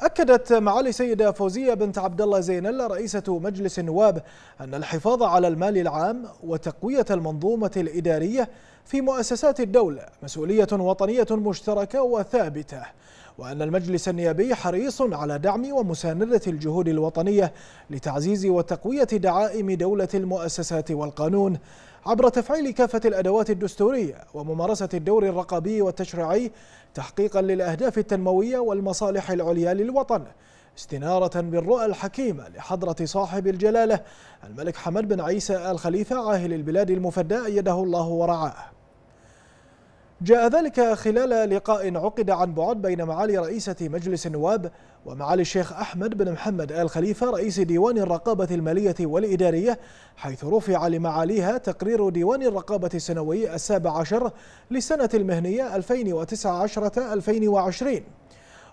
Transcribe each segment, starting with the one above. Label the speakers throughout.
Speaker 1: أكدت معالي السيدة فوزية بنت عبد الله زينلا رئيسة مجلس النواب أن الحفاظ على المال العام وتقوية المنظومة الإدارية في مؤسسات الدولة مسؤولية وطنية مشتركة وثابتة وأن المجلس النيابي حريص على دعم ومساندة الجهود الوطنية لتعزيز وتقوية دعائم دولة المؤسسات والقانون عبر تفعيل كافة الأدوات الدستورية وممارسة الدور الرقابي والتشريعي تحقيقا للأهداف التنموية والمصالح العليا للوطن استنارة بالرؤى الحكيمة لحضرة صاحب الجلالة الملك حمد بن عيسى آل خليفة عاهل البلاد المفدى أيده الله ورعاه جاء ذلك خلال لقاء عقد عن بعد بين معالي رئيسة مجلس النواب ومعالي الشيخ أحمد بن محمد آل خليفة رئيس ديوان الرقابة المالية والإدارية حيث رفع لمعاليها تقرير ديوان الرقابة السنوي السابع عشر لسنه المهنيه المهنية 2019-2020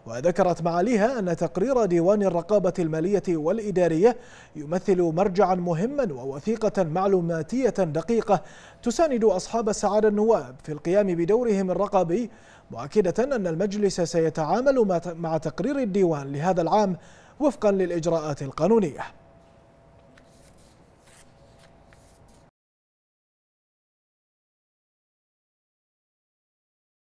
Speaker 1: وذكرت معاليها أن تقرير ديوان الرقابة المالية والإدارية يمثل مرجعا مهما ووثيقة معلوماتية دقيقة تساند أصحاب السعادة النواب في القيام بدورهم الرقابي مؤكدة أن المجلس سيتعامل مع تقرير الديوان لهذا العام وفقا للإجراءات القانونية